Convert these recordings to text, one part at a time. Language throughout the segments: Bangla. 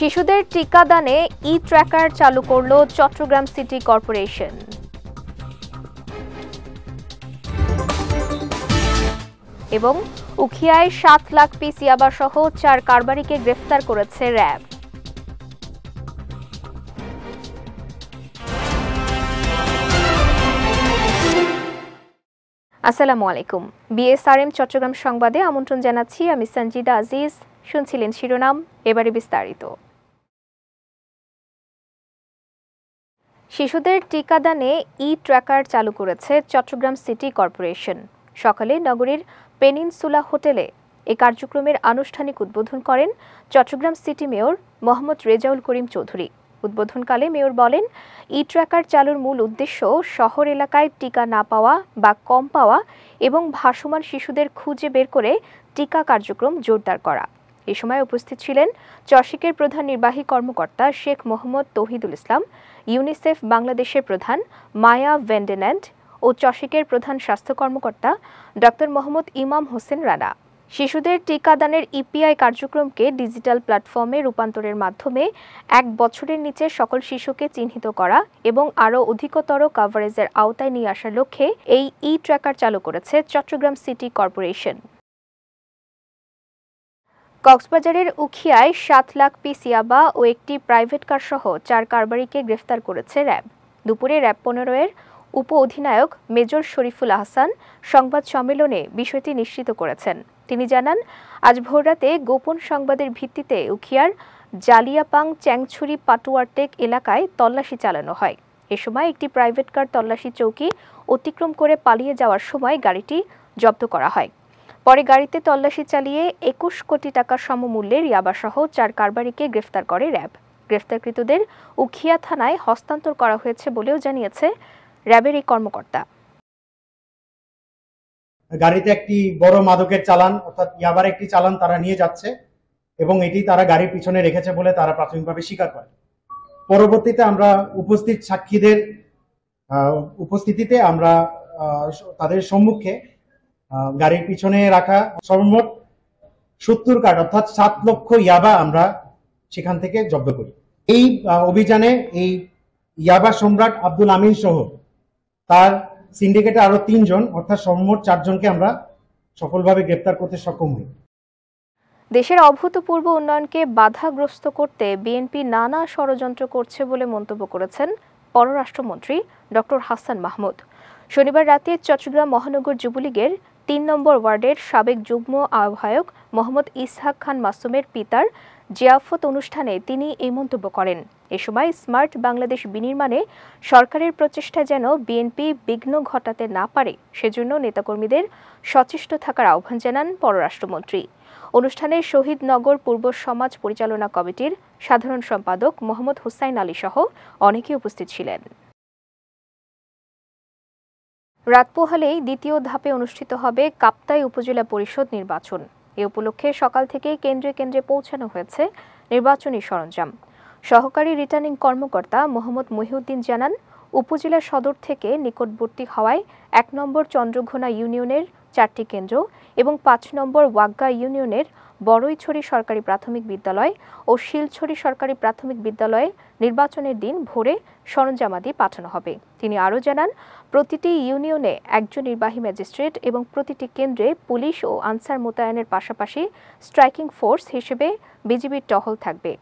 শিশুদের টিকাদানে ই ট্র্যাকার চালু করল চট্টগ্রাম সিটি কর্পোরেশন এবং উখিয়ায় সাত লাখ পিস ইয়াবাসহ চার কারবারিকে গ্রেফতার করেছে র্যাব আসসালামু আলাইকুম বিএসআরএম চট্টগ্রাম সংবাদে আমন্ত্রণ জানাচ্ছি আমি সঞ্জিদা আজিজ শুনছিলেন শিরোনাম এবারে বিস্তারিত শিশুদের টিকাদানে ই ট্র্যাকার চালু করেছে চট্টগ্রাম সিটি কর্পোরেশন সকালে নগরীর পেনিনসুলা হোটেলে এ কার্যক্রমের আনুষ্ঠানিক উদ্বোধন করেন চট্টগ্রাম সিটি মেয়র মোহাম্মদ রেজাউল করিম চৌধুরী উদ্বোধনকালে মেয়র বলেন ই ট্র্যাকার চালুর মূল উদ্দেশ্য শহর এলাকায় টিকা না পাওয়া বা কম পাওয়া এবং ভাসমান শিশুদের খুঁজে বের করে টিকা কার্যক্রম জোরদার করা এ সময় উপস্থিত ছিলেন চশিকের প্রধান নির্বাহী কর্মকর্তা শেখ মোহাম্মদ তৌহিদুল ইসলাম ইউনিসেফ বাংলাদেশের প্রধান মায়া ভেন্ডেন্যান্ড ও চসিকের প্রধান স্বাস্থ্য কর্মকর্তা ডক্টর মোহাম্মদ ইমাম হোসেন রানা শিশুদের টিকাদানের ইপিআই কার্যক্রমকে ডিজিটাল প্ল্যাটফর্মে রূপান্তরের মাধ্যমে এক বছরের নিচে সকল শিশুকে চিহ্নিত করা এবং আরও অধিকতর কাভারেজের আওতায় নিয়ে আসার লক্ষ্যে এই ই ট্র্যাকার চালু করেছে চট্টগ্রাম সিটি কর্পোরেশন কক্সবাজারের উখিয়ায় সাত লাখ পিস ইয়াবা ও একটি প্রাইভেট কার সহ চার কারবারিকে গ্রেফতার করেছে র্যাব দুপুরে র্যাব পনেরো এর উপ অধিনায়ক মেজর শরীফুল আহসান সংবাদ সম্মেলনে বিষয়টি নিশ্চিত করেছেন তিনি জানান আজ ভোররাতে গোপন সংবাদের ভিত্তিতে উখিয়ার জালিয়াপাং চ্যাংছুরি পাটুয়ারটেক এলাকায় তল্লাশি চালানো হয় এ সময় একটি প্রাইভেট কার তল্লাশি চৌকি অতিক্রম করে পালিয়ে যাওয়ার সময় গাড়িটি জব্দ করা হয় পরে গাড়িতে তল্লাশি চালিয়ে একুশ কোটি টাকা সমমূল্যের রিয়াবাসহ চার কারবারিকে গ্রেফতার করে র্যাব গ্রেফতারকৃতদের উখিয়া থানায় হস্তান্তর করা হয়েছে বলেও জানিয়েছে র্যাবের এই কর্মকর্তা গাড়িতে একটি বড় মাদকের চালান অর্থাৎ ইয়াবার একটি চালান তারা নিয়ে যাচ্ছে এবং এটি তারা গাড়ির পিছনে রেখেছে বলে তারা প্রাথমিকভাবে স্বীকার করে পরবর্তীতে আমরা উপস্থিত সাক্ষীদের উপস্থিতিতে আমরা তাদের সম্মুখে গাড়ির পিছনে রাখা সর্বমোট সত্তর কার্ড অর্থাৎ সাত লক্ষ ইয়াবা আমরা সেখান থেকে জব্দ করি এই অভিযানে এই ইয়াবা সম্রাট আব্দুল আমিন সহ তার সিন্ডিকেটে আরো তিনজন অর্থাৎ সর্বমোট চারজনকে আমরা সফলভাবে গ্রেপ্তার করতে সক্ষম হই দেশের অভূতপূর্ব উন্নয়নকে বাধাগ্রস্ত করতে বিএনপি নানা ষড়যন্ত্র করছে বলে মন্তব্য করেছেন পররাষ্ট্রমন্ত্রী ডক্টর হাসান মাহমুদ শনিবার রাতে চট্টগ্রাম মহানগর যুবলীগের তিন নম্বর ওয়ার্ডের সাবেক যুগ্ম আহ্বায়ক মোহাম্মদ ইসহাক খান মাসুমের পিতার জিয়াফত অনুষ্ঠানে তিনি এই মন্তব্য করেন এ সময় স্মার্ট বাংলাদেশ বিনির্মাণে সরকারের প্রচেষ্টা যেন বিএনপি বিঘ্ন ঘটাতে না পারে সেজন্য নেতাকর্মীদের সচেষ্ট থাকার আহ্বান জানান পররাষ্ট্রমন্ত্রী অনুষ্ঠানে শহীদ নগর পূর্ব সমাজ পরিচালনা কমিটির সাধারণ সম্পাদক মোহাম্মদ হুসাইন আলী সহ অনেকে উপস্থিত ছিলেন রাত পোহালেই দ্বিতীয় ধাপে অনুষ্ঠিত হবে কাপ্তাই উপজেলা পরিষদ নির্বাচন এ উপলক্ষে সকাল থেকেই কেন্দ্রে কেন্দ্রে পৌঁছানো হয়েছে নির্বাচনী সরঞ্জাম সহকারী রিটার্নিং কর্মকর্তা মোহাম্মদ মহিউদ্দিন জানান উপজেলা সদর থেকে নিকটবর্তী হওয়ায় এক নম্বর চন্দ্রঘোনা ইউনিয়নের চারটি কেন্দ্র এবং পাঁচ নম্বর ওয়াগ্গা ইউনিয়নের বড়ইছড়ি সরকারি প্রাথমিক বিদ্যালয় ও শিলছড়ি সরকারি প্রাথমিক বিদ্যালয়ে নির্বাচনের দিন ভোরে সরঞ্জামাদি পাঠানো হবে তিনি আরও জানান প্রতিটি ইউনিয়নে একজন নির্বাহী ম্যাজিস্ট্রেট এবং প্রতিটি কেন্দ্রে পুলিশ ও আনসার মোতায়েনের পাশাপাশি স্ট্রাইকিং ফোর্স হিসেবে বিজিবির টহল থাকবে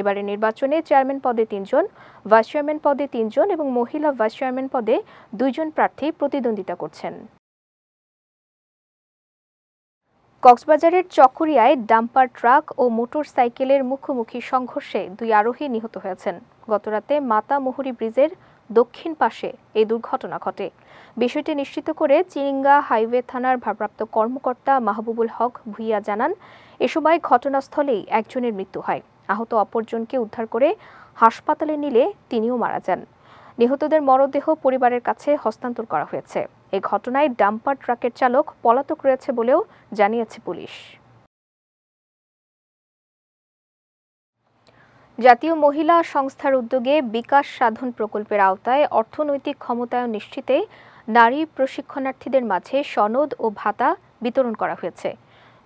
এবারে নির্বাচনে চেয়ারম্যান পদে তিনজন ভাইস চেয়ারম্যান পদে তিনজন এবং মহিলা ভাইস চেয়ারম্যান পদে দুইজন প্রার্থী প্রতিদ্বন্দ্বিতা করছেন কক্সবাজারের চকরিয়ায় ডাম্পার ট্রাক ও মোটর সাইকেলের মুখোমুখি সংঘর্ষে দুই আরোহী নিহত হয়েছেন গতরাতে মাতামুহুরি ব্রিজের দক্ষিণ পাশে এই দুর্ঘটনা ঘটে বিষয়টি নিশ্চিত করে চিরিঙ্গা হাইওয়ে থানার ভারপ্রাপ্ত কর্মকর্তা মাহবুবুল হক ভুইয়া জানান এ সময় ঘটনাস্থলেই একজনের মৃত্যু হয় আহত অপরজনকে উদ্ধার করে হাসপাতালে নিলে তিনিও মারা যান নিহতদের মরদেহ পরিবারের কাছে হস্তান্তর করা হয়েছে এই ঘটনায় ডাম্পার ট্রাকের চালক পলাতক রয়েছে বলেও জানিয়েছে পুলিশ জাতীয় মহিলা সংস্থার উদ্যোগে বিকাশ সাধন প্রকল্পের আওতায় অর্থনৈতিক ক্ষমতায়ন নিশ্চিতে নারী প্রশিক্ষণার্থীদের মাঝে সনদ ও ভাতা বিতরণ করা হয়েছে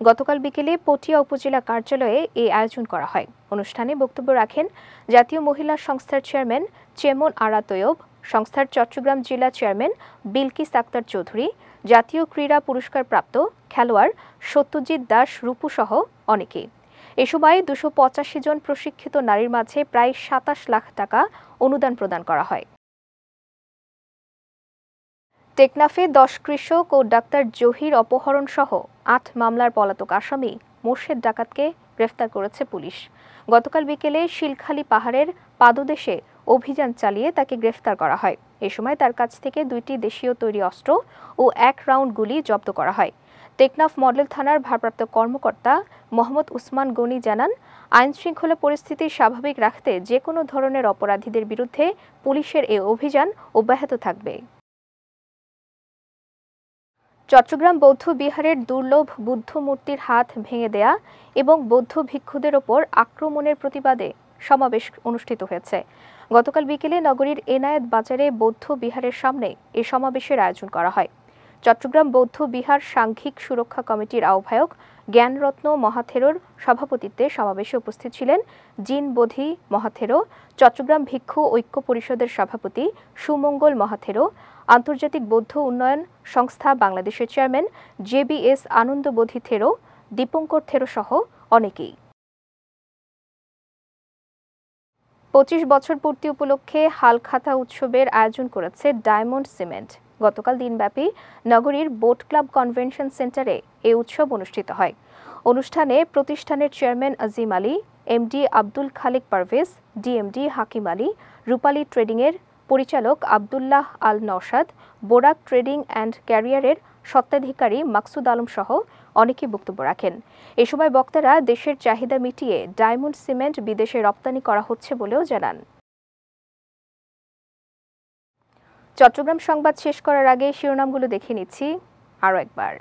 গতকাল বিকেলে পটিয়া উপজেলা কার্যালয়ে এই আয়োজন করা হয় অনুষ্ঠানে বক্তব্য রাখেন জাতীয় মহিলা সংস্থার চেয়ারম্যান চেমন আরা তৈয়ব সংস্থার চট্টগ্রাম জেলা চেয়ারম্যান বিলকিস আক্তার চৌধুরী জাতীয় ক্রীড়া পুরস্কার প্রাপ্ত খেলোয়াড় সত্যজিৎ দাস রূপু সহ অনেকে এ সময় দুশো পঁচাশি জন প্রশিক্ষিত নারীর মাঝে প্রায় সাতাশ লাখ টাকা অনুদান প্রদান করা হয় টেকনাফে দশ কৃষক ও ডাক্তার জহির অপহরণ সহ আট মামলার পলাতক আসামি মোর্শেদ ডাকাতকে গ্রেফতার করেছে পুলিশ গতকাল বিকেলে শিলখালী পাহাড়ের পাদদেশে অভিযান চালিয়ে তাকে গ্রেফতার করা হয় এ সময় তার কাছ থেকে দুইটি দেশীয় তৈরি অস্ত্র ও এক রাউন্ড গুলি জব্দ করা হয় টেকনাফ মডেল থানার ভারপ্রাপ্ত কর্মকর্তা মোহাম্মদ উসমান গনি জানান আইন শৃঙ্খলা পরিস্থিতি স্বাভাবিক রাখতে যে কোনো ধরনের অপরাধীদের বিরুদ্ধে পুলিশের এ অভিযান অব্যাহত থাকবে চট্টগ্রাম বৌদ্ধ বিহারের দুর্লভ বুদ্ধ মূর্তির হাত ভেঙে দেয়া এবং বৌদ্ধ ভিক্ষুদের ওপর আক্রমণের প্রতিবাদে সমাবেশ অনুষ্ঠিত হয়েছে গতকাল বিকেলে নগরীর এনায়েত বাজারে বৌদ্ধ বিহারের সামনে এ সমাবেশের আয়োজন করা হয় চট্টগ্রাম বৌদ্ধ বিহার সাংঘিক সুরক্ষা কমিটির আহ্বায়ক জ্ঞানরত্ন মহাথেরোর সভাপতিত্বে সমাবেশে উপস্থিত ছিলেন জিন বোধি মহাথেরো চট্টগ্রাম ভিক্ষু ঐক্য পরিষদের সভাপতি সুমঙ্গল মহাথেরো আন্তর্জাতিক বৌদ্ধ উন্নয়ন সংস্থা বাংলাদেশের চেয়ারম্যান জেবিএস আনন্দ বোধি থেরো দীপঙ্কর থেরো সহ অনেকেই পঁচিশ বছর পূর্তি উপলক্ষে হালখাতা উৎসবের আয়োজন করেছে ডায়মন্ড সিমেন্ট গতকাল দিনব্যাপী নগরীর বোট ক্লাব কনভেনশন সেন্টারে এই উৎসব অনুষ্ঠিত হয় অনুষ্ঠানে প্রতিষ্ঠানের chairman Azim Ali MD Abdul Khalek Parvez DMD Hakim Ali Rupali ট্রেডিংয়ের পরিচালক আবদুল্লাহ আল নওশাদ বোরাক ট্রেডিং অ্যান্ড ক্যারিয়ারের সত্ত্বাধিকারী মাকসুদ আলম সহ অনেকে বক্তব্য রাখেন এ সময় বক্তারা দেশের চাহিদা মিটিয়ে ডায়মন্ড সিমেন্ট বিদেশে রপ্তানি করা হচ্ছে বলেও জানান চট্টগ্রাম সংবাদ শেষ করার আগে শিরোনামগুলো দেখে নিচ্ছি আরও একবার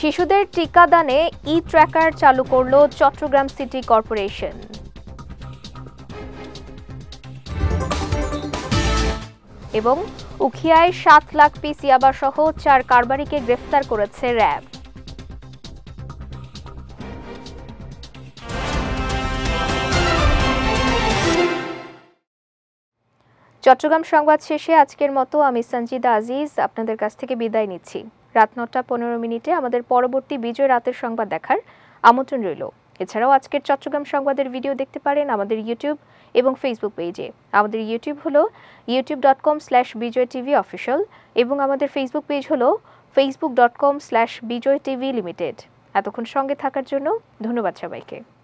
শিশুদের টিকাদানে ই ট্র্যাকার চালু করল চট্টগ্রাম সিটি কর্পোরেশন এবং উখিয়ায় সাত লাখ পিস ইয়াবাসহ চার কারবারিকে গ্রেফতার করেছে র্যাব চট্টগ্রাম সংবাদ শেষে আজকের মতো আমি সঞ্জিদা আজিজ আপনাদের কাছ থেকে বিদায় নিচ্ছি রাত নটা পনেরো মিনিটে আমাদের পরবর্তী বিজয় রাতের সংবাদ দেখার আমন্ত্রণ রইল এছাড়াও আজকের চট্টগ্রাম সংবাদের ভিডিও দেখতে পারেন আমাদের ইউটিউব এবং ফেসবুক পেজে আমাদের ইউটিউব হলো YouTube dot com slash Bijoy TV official এবং আমাদের ফেসবুক পেজ হলো Facebook dot com slash Bijoy TV limited এতক্ষণ সঙ্গে থাকার জন্য ধন্যবাদ সবাইকে